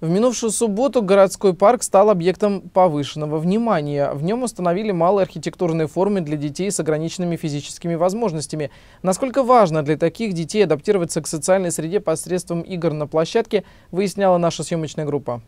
В минувшую субботу городской парк стал объектом повышенного внимания. В нем установили малые архитектурные формы для детей с ограниченными физическими возможностями. Насколько важно для таких детей адаптироваться к социальной среде посредством игр на площадке, выясняла наша съемочная группа.